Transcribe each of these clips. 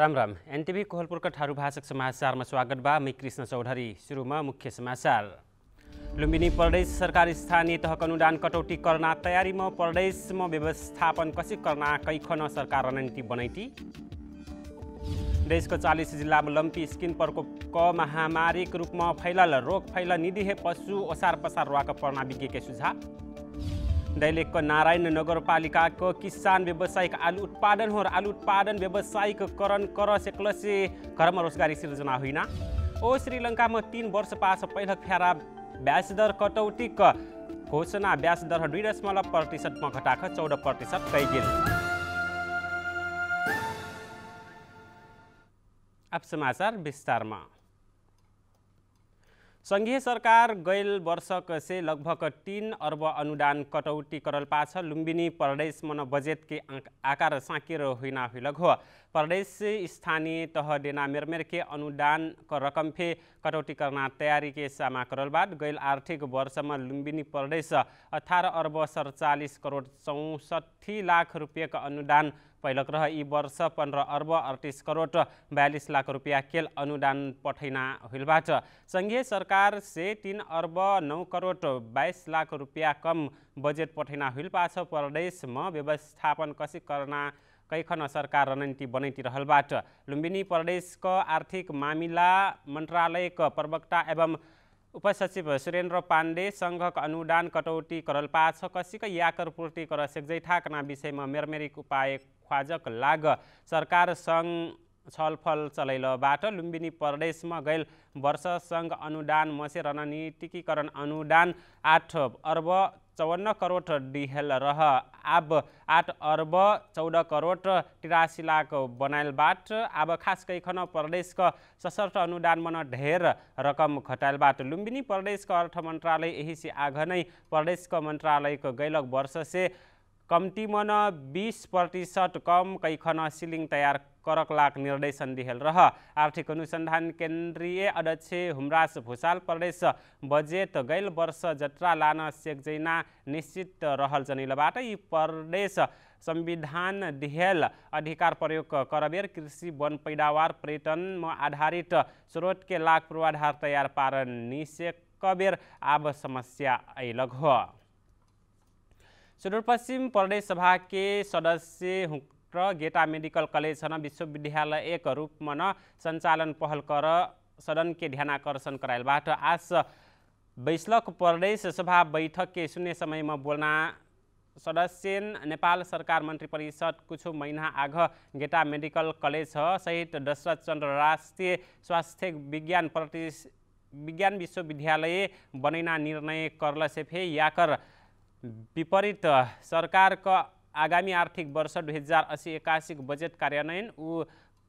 Ram Ram NTV कोहलपुरका ठारू भाषक समाचारमा स्वागत बा मै कृष्ण चौधरी सुरुमा मुख्य समाचार लुम्बिनी प्रदेश सरकारी स्थानीय तहको अनुदान कटौती गर्न तयारीमा प्रदेशमा व्यवस्थापन कसरी गर्न कैखन सरकार रणनीति बनैती देशको चालिस जिल्लामा लम्पी स्किन प्रकोपको महामारीको रूपमा फैलल रोग फैल निधि पशु ओसार पसार रुवाको पर्ना विज्ञकै सुझाव दैलेखको नारायण नगरपालिकाको किसान व्यावसायिक आलु उत्पादन हो र आलु उत्पादन व्यावसायिककरण कर सेक्लसे घरमा रोजगारी सिर्जना होइन ओ श्रीलङ्कामा तिन वर्ष पास पहिला फ्यारा ब्याज दर कटौतीक घोषणा ब्याज दर दुई दशमलव प्रतिशतमा घटाएको चौध प्रतिशत कैगेल समाचार विस्तारमा सङ्घीय सरकार गैल वर्ष कसे लगभग तिन अर्ब अनुदान कटौती करल पाछ लुम्बिनी प्रदेश मन बजेट के आकार साँकेर होइन हो प्रदेश स्थानीय तह डेना मेरमेर के अनुदान क रकम फे कटौती गर्न तयारी के सामा करल बाद गैल आर्थिक वर्षमा लुम्बिनी प्रदेश अठार अर्ब सडचालिस करोड चौसठी लाख रुपियाँको अनुदान पहिलो ग्रह यी वर्ष पन्ध्र अर्ब अडतिस करोड बयालिस लाख रुपियाँ खेल अनुदान पठैना हुलबाट सङ्घीय सरकार से तिन अर्ब नौ करोड बाइस लाख रुपियाँ कम बजेट पठैना हुलपाछ प्रदेशमा व्यवस्थापन कसै गर्न कैखन सरकार रणनीति बनैति रहलबाट लुम्बिनी प्रदेशको आर्थिक मामिला मन्त्रालयको प्रवक्ता एवं उपसचिव सुरेन्द्र पाण्डे सङ्घक अनुदान कटौती करल पाछ कसिक याकर पूर्ति कर सेक्जैठाकना विषयमा मेरमेरिक उपाय ख्वाजक लाग सरकार सङ्घ छलफल चलैलबाट लुम्बिनी प्रदेशमा गैल वर्ष सङ्घ अनुदान मसे रणनीतिकीकरण अनुदान आठ अर्ब चौवन्न करोड डिहेल रह आब आठ अर्ब चौध करोड तिरासी लाख बाट अब खास करिकन प्रदेशको सशस्त्र अनुदानमा ढेर रकम बाट लुम्बिनी प्रदेशको अर्थ मन्त्रालय यहीसी आघ नै प्रदेशको मन्त्रालयको गैलक वर्ष से मन बिस प्रतिशत कम कैखन सिलिङ तयार लाख निर्देशन सन्धिहेल रह आर्थिक अनुसन्धान केन्द्रीय अध्यक्ष हुमरास भुसाल प्रदेश बजेट गैल वर्ष जत्रा लान जैना निश्चित रहल जनिलबाट यी प्रदेश संविधान दिहेल अधिकार प्रयोग करबेर कृषि वन पैदावार पर्यटनमा आधारित स्रोतके लाग पूर्वाधार तयार पार निसेकबेर आब समस्या ऐलग हो सुदूरपश्चिम प्रदेश सभाके सदस्य र गेटा मेडिकल कलेज न विश्वविद्यालय एक रूपमा न सञ्चालन पहल कर सदन के ध्यानाकर्षण करायलबाट आज बैसलक प्रदेश सभा बैठक के शून्य समयमा बोल्न सदस्य नेपाल सरकार मन्त्री परिषद कुछु महिना आघ गेटा मेडिकल कलेज सहित दशरथ चन्द्र राष्ट्रिय स्वास्थ्य विज्ञान प्रति विज्ञान विश्वविद्यालय बनैना निर्णय करल फे याकर विपरीत सरकारको आगामी आर्थिक वर्ष दुई हजार असी एकासीको बजेट कार्यान्वयन ऊ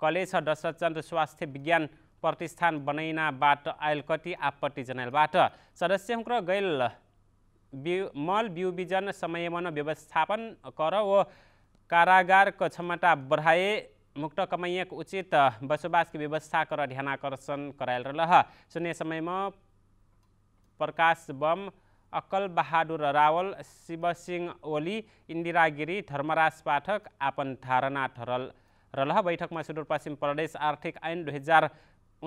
कलेज दशरथचन्द्र स्वास्थ्य विज्ञान प्रतिष्ठान बनाइनाबाट आयल कति आपत्ति जनाइलबाट सदस्यहरू र गैल बिउ मल बिउ बिजन समयमन व्यवस्थापन कर व कारागारको क्षमता बढाए मुक्त कमैयाको उचित बसोबासको व्यवस्था गर ध्यानाकर्षण गराइल रह शून्य समयमा प्रकाश बम अकल बहादुर रावल शिवसिंह ओली इन्दिरा गिरी धर्मराज पाठक आपन ठरल रल रलह बैठकमा सुदूरपश्चिम प्रदेश आर्थिक ऐन दुई हजार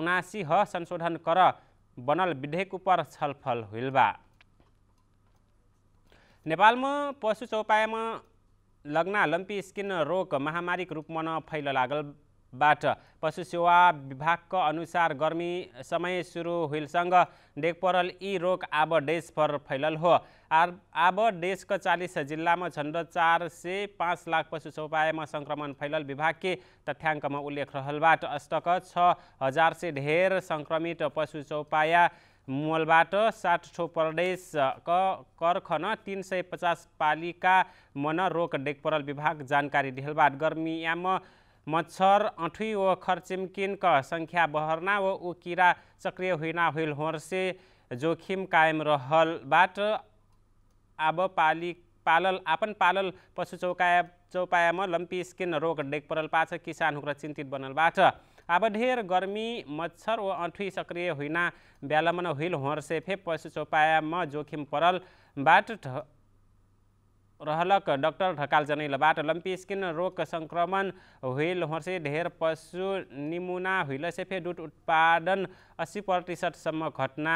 उनासी ह संशोधन कर बनल विधेयक उपर छलफल नेपाल नेपालमा पशु चौपायामा लग्ना लम्पी स्किन रोग महामारीको रूपमा न फैल लागल बाट पशु सेवा विभागको अनुसार गर्मी समय सुरु हुलसँग डेकपरल यी रोग आब देशभर फैलल हो आर आब देशको चालिस जिल्लामा झन्ड चार सय पाँच लाख पशु चौपायामा सङ्क्रमण फैलल विभागकी तथ्याङ्कमा उल्लेख रहलबाट अष्टक छ हजार से ढेर सङ्क्रमित पशु चौपाया मलबाट साठ ठो प्रदेश क कर्खन तिन सय पचास पालिका मन रोग डेकपरल विभाग जानकारी ढेलबाट गर्मीयाम मच्छर अँठुई व खरचिमकिनक सङ्ख्या बहरना व ऊ किरा सक्रिय हुइना हुइल होर्से जोखिम कायम रहलबाट अब पालि पालल आपन पालल पशु चौकाया चौपायामा लम्पी स्किन रोग डेक परल पाछ किसान हुक्र चिन्तित बनलबाट अब ढेर गर्मी मच्छर व अँठु सक्रिय हुइना ब्यालमन हुइल होर्से फे पशु चौपायामा जोखिम परल बाट रहलक डाक्टर ढकाल जनैलबाट लम्पी स्किन रोग संक्रमण हुइल हर्से ढेर पशु निमुना हुइल सेफे दुध उत्पादन अस्सी प्रतिशतसम्म घटना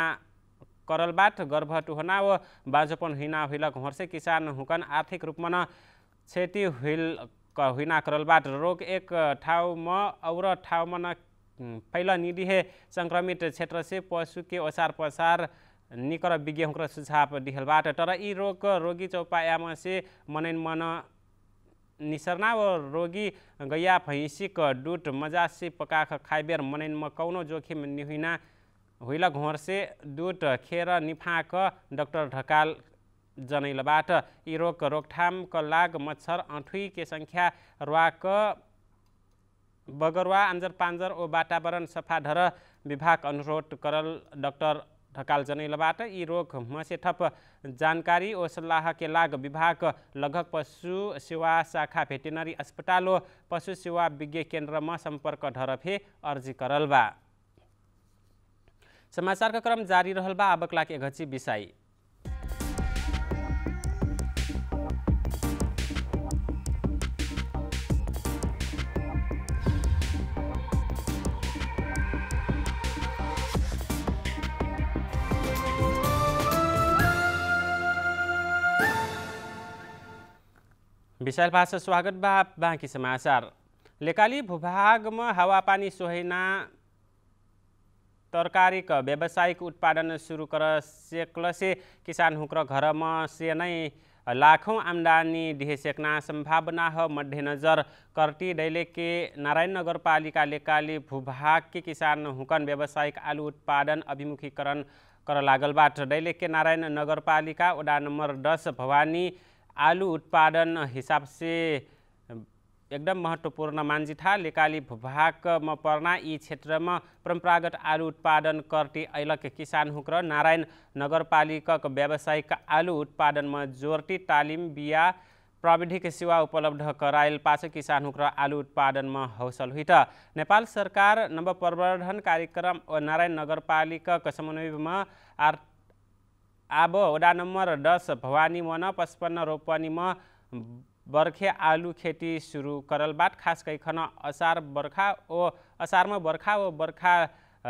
करलबाट गर्भ टुहना व बाँझोपन हुइना हुइलक हर्से किसान हुकन आर्थिक रूपमा क्षति हुइल हुइना करलबाट रोग एक ठाउँमा और ठाउँमा न फैल निदिहे संक्रमित क्षेत्र से पशु के ओसार पसार निकर विज्ञ हुँक्र सुझाव डिखेलबाट तर यी रोग रोगी चौपायामा से मनैन मन निसर्ना व रोगी गैया भैँसीक डुट मजासी पकाख खाइबेर मनैनमा कौनो जोखिम निहुना हुइल घोर्से डुट खेर निफाक डक्टर ढकाल जनैलबाट यी रोग रोकथामको लाग मच्छर अँठुईके सङ्ख्या रुवाक बगरुवा आन्जर पान्जर ओ वातावरण सफा धर विभाग अनुरोध करल डक्टर ढकाल जनैलबाट यी रोग मसे जानकारी ओ सल्लाह के लाग विभाग लगभग पशु सेवा शाखा भेटेनरी अस्पताल पशु सेवा विज्ञ केन्द्रमा सम्पर्क ढरफे अर्जी करलबा। बा समाचारका क्रम जारी रहलबा अबकलाके आबक विशाल भाषा स्वागत बा बाँकी समाचार लेकाली भूभागमा हावापानी सोहेना तरकारीक व्यावसायिक उत्पादन सुरु कर सेक्लसे किसान हुक्र घरमा से नै लाखौँ आम्दानी सेक्ना सम्भावना हो मध्यनजर कर्टी दैले के नारायण नगरपालिका लेकाली भूभाग के किसान हुकन व्यावसायिक आलु उत्पादन अभिमुखीकरण कर लागल बाट दैलेखे नारायण नगरपालिका वडा नम्बर दस भवानी आलु उत्पादन हिसाब से एकदम महत्त्वपूर्ण मान्जिठा लेकाली भूभागमा पर्ना यी क्षेत्रमा परम्परागत आलु उत्पादन कर्ती ऐलक किसान हुक्र नारायण नगरपालिकाको व्यावसायिक आलु उत्पादनमा जोर्ती तालिम बिया प्राविधिक सेवा उपलब्ध गरायल पाछ किसान हुक्र आलु उत्पादनमा हौसल हुइत नेपाल सरकार नवप्रवर्धन कार्यक्रम नारायण नगरपालिका समन्वयमा आर् अब वडा नम्बर दस भवानी मन पचपन्न रोपनी म बर्खे आलु खेती सुरु करलबाट बाट खास असार बर्खा ओ असारमा बर्खा ओ बर्खा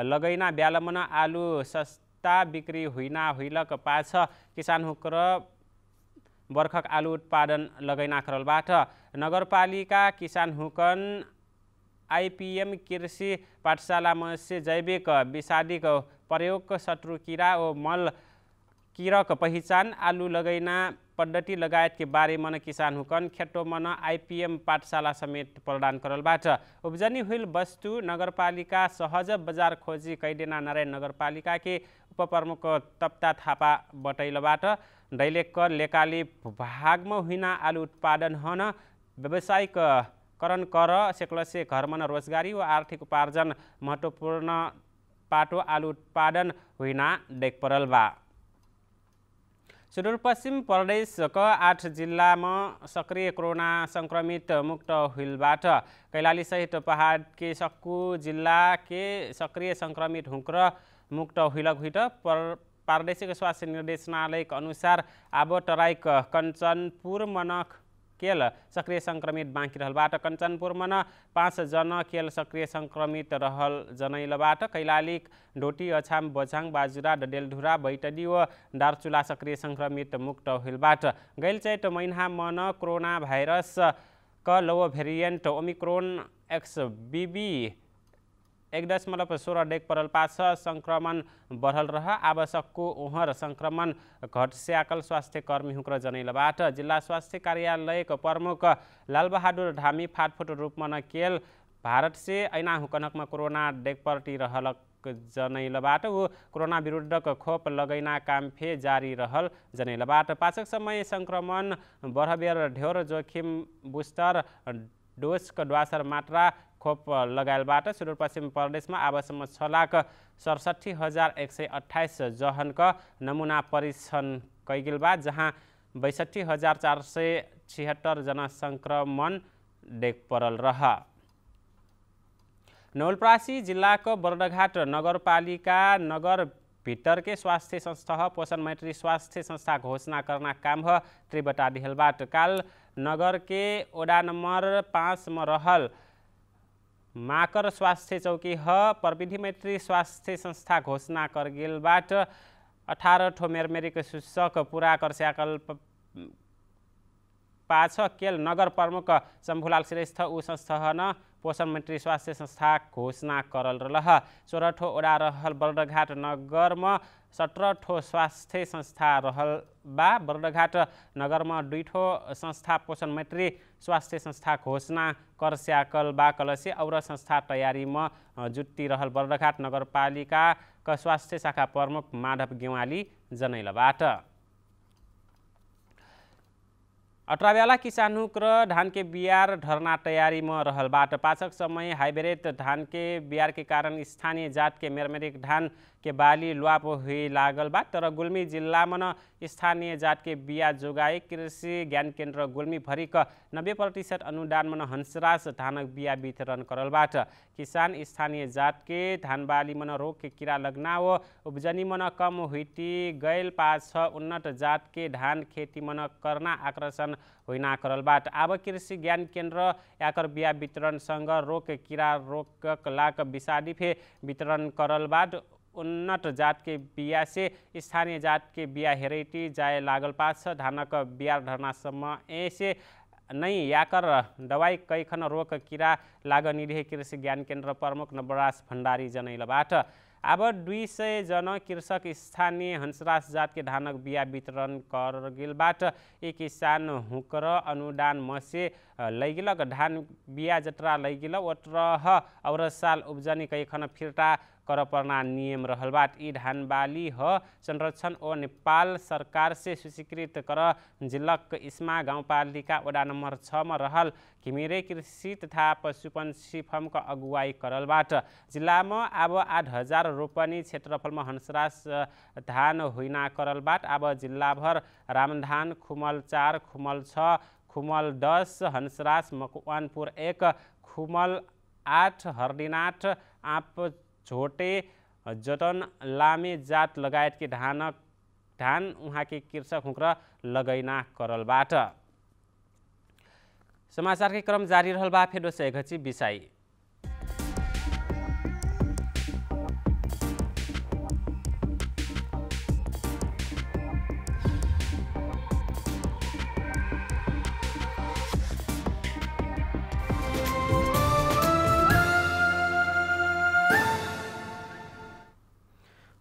लगैना ब्यालमन आलु सस्ता बिक्री हुइना हुइलक पाछ किसान हुकर बर्खक आलु उत्पादन लगैना करलबाट नगरपालिका किसान हुकन आइपिएम कृषि पाठशाला पाठशालामा जैविक विषादिक प्रयोग शत्रु किरा ओ मल किरक पहिचान आलु लगैना पद्धति लगायत बारेमा न किसान हुकन खेतो मन आइपिएम पाठशाला समेत प्रदान करल उब्जनी उपजनी वस्तु नगरपालिका सहज बजार खोजी कैदेना नारायण नगरपालिका के उपप्रमुख तप्ता थापा बटैलबाट दैलेख लेकाली भागमा हुइना आलु उत्पादन हन व्यावसायिक करण कर सेक्लसे घरमन रोजगारी व आर्थिक उपार्जन महत्त्वपूर्ण पाटो आलु उत्पादन हुइना देख परल सुदूरपश्चिम प्रदेशका आठ जिल्लामा सक्रिय कोरोना सङ्क्रमित मुक्त हुलबाट कैलालीसहित पहाड के सक्कु जिल्ला के सक्रिय सङ्क्रमित हुक्र मुक्त हुलक हुइट पर प्रादेशिक स्वास्थ्य निर्देशनालयका अनुसार आबो तराईक कञ्चनपुर मनख केल सक्रिय सङ्क्रमित बाँकी रहलबाट कञ्चनपुरमा न पाँचजना केल सक्रिय संक्रमित रहल जनैलबाट कैलाली डोटी अछाम बझाङ बाजुरा डडेलधुरा बैटडी व दार्चुला सक्रिय संक्रमित मुक्त गैल गैलचैत महिना मन कोरोना भाइरस क लो भेरिएन्ट ओमिक्रोन एक्स बिबी एक दशमलव सोह्र डेक परल पाछ सङ्क्रमण बढल रह आवश्यकको ओहर सङ्क्रमण घटस्याकल स्वास्थ्य कर्मी हुक्र जनैलबाट जिल्ला स्वास्थ्य कार्यालयको प्रमुख लालबहादुर धामी फाटफुट रूपमा नकेल भारत से ऐना हुकनकमा कोरोना डेकपट्टि रहल जनैलबाट ऊ कोरोना विरुद्धको खोप लगैना फे जारी रहल जनैलबाट पाचक समय सङ्क्रमण बढबेर ढ्योर जोखिम बुस्टर डोजको द्वासर मात्रा खोप लगायतबाट सुदूरपश्चिम प्रदेशमा आबसम्म छ लाख सडसठी हजार एक सय अठाइस जहनको नमुना परीक्षण कैगिलबा जहाँ बैसठी हजार चार सय छिहत्तर जनसङ्क्रमण देख परल रह नौलप्रासी जिल्लाको बर्डघाट नगरपालिका नगर भित्तरके स्वास्थ्य संस्था पोषण मैत्री स्वास्थ्य संस्था घोषणा गर्न काम त्रिवटा डिहलबाट काल नगर के ओडा नंबर पाँच में रहल माकर स्वास्थ्य चौकी ह प्रविधि मैत्री स्वास्थ्य संस्था घोषणा कर अठार बाट ठो मेरमेरी के शीर्षक पूरा कर सकल पाछ केल नगर प्रमुख शंभुलाल श्रेष्ठ ऊ संस्थान पोषण मैत्री स्वास्थ्य संस्था घोषणा करल रह सोलह ओडा रहल बलडघाट नगरमा में ठो स्वास्थ्य संस्था रहल बा बरडघाट नगरमा दुईठो संस्था पोषण मैत्री स्वास्थ्य संस्था घोषणा स्याकल बा कलसी और संस्था तयारीमा जुटिरहल बरडघाट नगरपालिकाका स्वास्थ्य शाखा प्रमुख माधव गेवाली जनैलबाट अट्राव्याला किसानहुक र धानके बिहार ढर्ना तयारीमा रहलबाट पाचक समय हाइब्रिड धानके बिहारकै कारण स्थानीय जातके मेरमेरिक धान के बाली ल्वाप हुई लागल बा तर गुल्मी जिल्ला मन स्थानीय जात के बिया जोगाए कृषि ज्ञान केन्द्र गुल्मी भरिक नब्बे प्रतिशत अनुदान मन हंसरास धानक बिया वितरण करलबाट किसान स्थानीय जात के धान बाली मन रोग के कीड़ा लगना व उपजनी मन कम हुइटी गैल पाँच उन्नत जात के धान खेती मन करना आकर्षण होइना करलबाट आब अब कृषि ज्ञान केन्द्र याकर बिया वितरणसँग रोग किरा रोगक लाक विषादी फे वितरण करल उन्नत जातके बिया से स्थानीय जातके बिया हेरेटी जाय लागल धानक बिया धर्नासम्म एसे नै याकर दवाई कैखन रोक किरा लाग निरीह कृषि ज्ञान केन्द्र प्रमुख नवराज भण्डारी जनैलबाट अब दुई सय जन कृषक स्थानीय हंसराज जातके धानक बिया वितरण करगिलबाट एक किसान हुकर अनुदान मसे लैगिलक धान बिया जटरा लैगिल ओटरह और साल उपजनी कई खन फिरटा कर पर्ना नियम रहल बात ई धान बाली ह संरक्षण ओ नेपाल सरकार से स्वीकृत कर जिलक इस्मा गाउँपालिका वडा नम्बर छमा रहल घिमिरे कृषि तथा पशुपन्छी फर्मको अगुवाई करलबाट जिल्लामा अब आठ हजार रोपनी क्षेत्रफलमा हंसरास धान होइना करलबाट अब जिल्लाभर रामधान खुमल चार खुमल छ खुमल दस हंसराज मकवानपुर एक खुमल आठ हर्दिनाथ आप झोटे जटन लामे जात लगायत लगायतकी धान धान उहाँकी कृषक हुक्र लगैना करलबाट समाचारकै क्रम जारी रहल बा फेरि दोस्रो एकछि बिसाई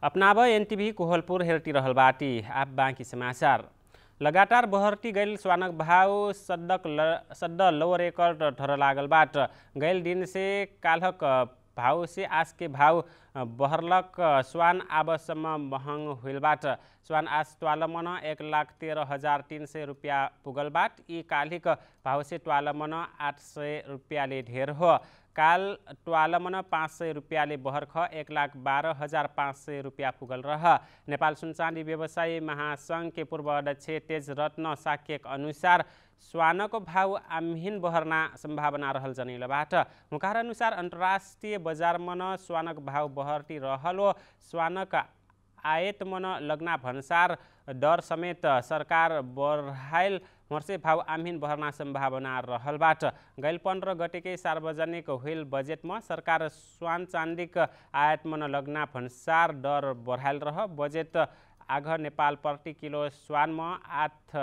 अपनाव एनटिभी कोहलपुर हेरटी रहल बाटी आप बाँकी समाचार लगातार बहरती गैल स्वानक भाव सद्दक ल सद्द लोअर रेकर्ड ठहर लागल बाट गैल दिन से कालक भाव से आज के भाव बहरलक स्वान आबसम्म महँग होइल बाट स्वान आज त्वालमन एक लाख तेह्र हजार तिन सय रुपियाँ पुगल बाट यी कालिक भाव से त्वालमन आठ सय रुपियाँले ढेर हो काल ट्वालमन पाँच सय रुपियाँले बहर्ख एक लाख बाह्र हजार पाँच सय रुपियाँ पुगल रह नेपाल सुनचाँदी व्यवसायी महासङ्घके पूर्व अध्यक्ष तेज रत्न साक्यक अनुसार स्वानको भाव आमहीन बहर्ना सम्भावना रहल जनैलबाट मुखार अनुसार अन्तर्राष्ट्रिय बजारमन स्वानक भाव बहर्टी रहलो स्वानक आयतमन लग्ना भन्सार दर समेत सरकार बढाइल मर्से भाव आमहीन भर्ना सम्भावना रहलबाट गैल पन्ध्र गतेकै सार्वजनिक व्हील बजेटमा सरकार स्वान चान्दिक आयातमन लग्ना भन्सार दर बढाइल रह बजेट आघ नेपाल प्रति किलो स्वानमा आठ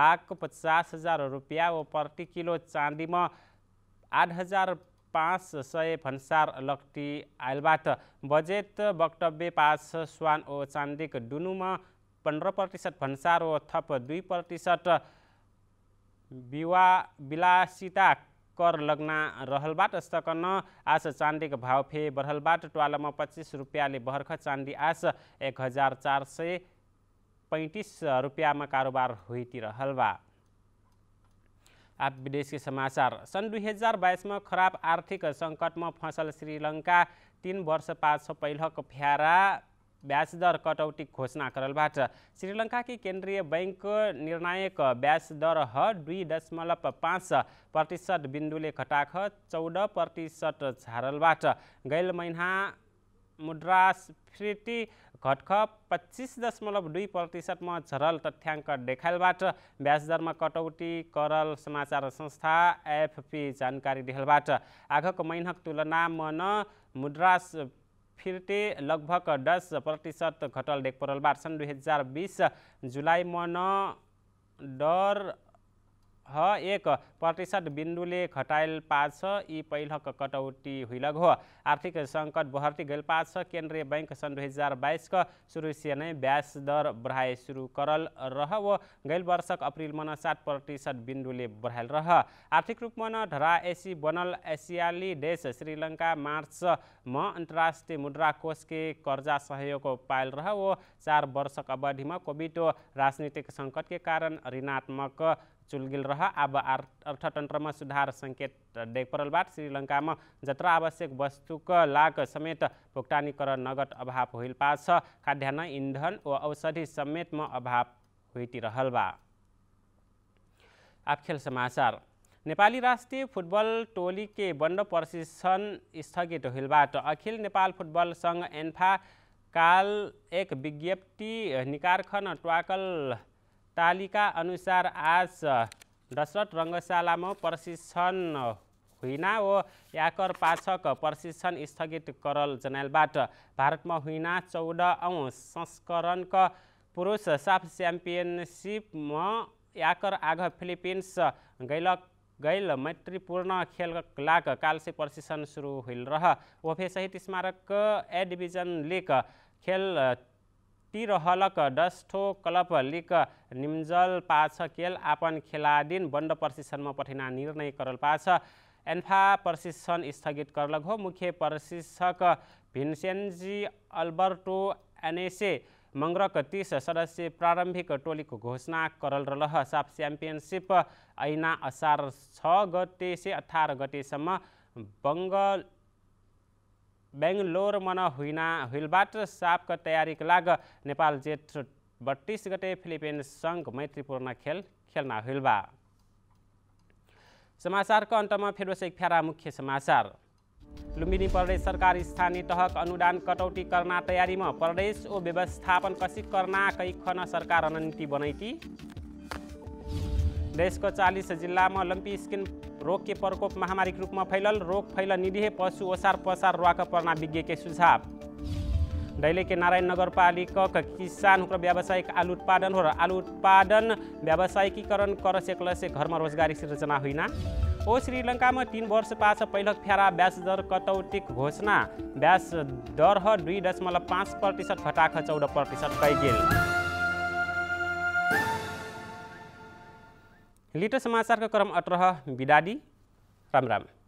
लाख पचास हजार रुपियाँ वा प्रति किलो चाँदीमा आठ हजार पाँच सय भन्सार लक्टी आयलबाट बजेट वक्तव्य पाँच स्वान ओ चान्दिक डुनुमा पन्ध्र प्रतिशत हो थप दुई प्रतिशत विवा विलासिता कर लग्न रहलबाट सकन आस चाँदीको भाव फे बरहलबाट ट्वालमा पच्चिस रुपियाँले बर्ख चाँदी आस एक हजार चार सय पैँतिस रुपियाँमा कारोबार हुइति रहलबा आप विदेशी समाचार सन् दुई हजार बाइसमा खराब आर्थिक सङ्कटमा फसल श्रीलङ्का तिन वर्ष पाँच पहिलोको फ्यारा ब्याज दर कटौती घोषणा करल बाट केन्द्रीय बैङ्क निर्णायक ब्याज दर ह दुई दशमलव पाँच प्रतिशत बिन्दुले घटाक चौध प्रतिशत झारलबाट गैल महिना मुद्रास्फीति घटख पच्चिस दशमलव दुई प्रतिशतमा झरल तथ्याङ्क ब्याज ब्याजदरमा कटौती करल समाचार संस्था एफपी जानकारी देहलबाट आगको महिनाको तुलनामा न मुद्रास फिर्ते लगभग दस प्रतिशत घटल देख पड़ल बार सन् दुई हजार बीस जुलाई मन डर ह एक प्रतिशत बिन्दुले घटाइल पाछ यी पहिलक कटौती हुइलग हो आर्थिक सङ्कट बहर्ती गइल पाछ केन्द्रीय बैंक सन् दुई हजार बाइसक सुरुसे नै ब्याज दर बढाए सुरु करल रह व गैल वर्षक अप्रिल न सात प्रतिशत बिन्दुले बढाएल रह आर्थिक रूपमा न धरा एसी बनल एसियाली देश श्रीलङ्का म अन्तर्राष्ट्रिय मुद्रा कोषके कर्जा सहयोग पायल रह व चार वर्षक अवधिमा कोभिड राजनीतिक सङ्कटकै कारण ऋणात्मक चुल गेल रह अब अर्थतन्त्रमा सुधार सङ्केत देख पड़ल बा श्रीलङ्कामा जत्रा आवश्यक वस्तुक लाग समेत भुक्तानी कर नगद अभाव होइल पा छ खाद्यान्न इन्धन व औषधि समेतमा अभाव होइति रहल बा आप खेल समाचार नेपाली राष्ट्रिय फुटबल टोलीके बन्द प्रशिक्षण स्थगित होइलबाट अखिल नेपाल फुटबल सङ्घ एन्फा काल एक विज्ञप्ति निकारखन ट्वाकल तालिका अनुसार आज दशरथ रङ्गशालामा प्रशिक्षण हुइना ओ याकर पाछक प्रशिक्षण स्थगित करल जनाइलबाट भारतमा हुइना चौध औँ संस्करणका पुरुष साफ च्याम्पियनसिपमा याकर आघ फिलिपिन्स गैल गैल मैत्रीपूर्ण खेल लाग कालसे प्रशिक्षण सुरु होइल रह सहित स्मारक ए डिभिजन लिग खेल टिरहलक डस्ठो लिक निम्जल पाछ केल आपन खेलादिन बन्ड प्रशिक्षणमा पठिना निर्णय करल पाछ एन्फा प्रशिक्षण स्थगित करलग हो मुख्य प्रशिक्षक भिन्सेन्जी अल्बर्टो एनेसे मङ्ग्रक तिस सदस्यीय प्रारम्भिक टोलीको घोषणा करल रह साफ च्याम्पियनसिप ऐना असार छ गते से अठार गतेसम्म बङ्गल मन हुइना हुइलबाट सापको तयारीको लाग नेपाल जेठ बत्तिस गते फिलिपिन्ससँग मैत्रीपूर्ण खेल खेल्न हुइलबा समाचारको अन्तमा फेरि फेरा मुख्य समाचार लुम्बिनी प्रदेश सरकार स्थानीय तहक अनुदान कटौती गर्न तयारीमा प्रदेश ओ व्यवस्थापन कसी गर्न कै खन सरकार रणनीति बनैती देशको चालिस जिल्लामा लम्पी स्किन रोग प्रकोप महामारी रूपमा रूप फैलल रोग फैल निरीह पशु ओसार पसार रुआ पर्ना विज्ञ सुझाव दैलेके नारायण नगरपालिका किसान व्यावसायिक आलु उत्पादन हो आलु उत्पादन व्यावसायिकीकरण कर सकल से घर रोजगारी सृजना होना ओ श्रीलंका में वर्ष पास पहिलक फेरा ब्याज दर कटौतीक घोषणा ब्याज दर दुई दशमलव पाँच प्रतिशत घटाख चौदह प्रतिशत कई गई लिटो समाचारको क्रम अट्रह बिडाडी राम राम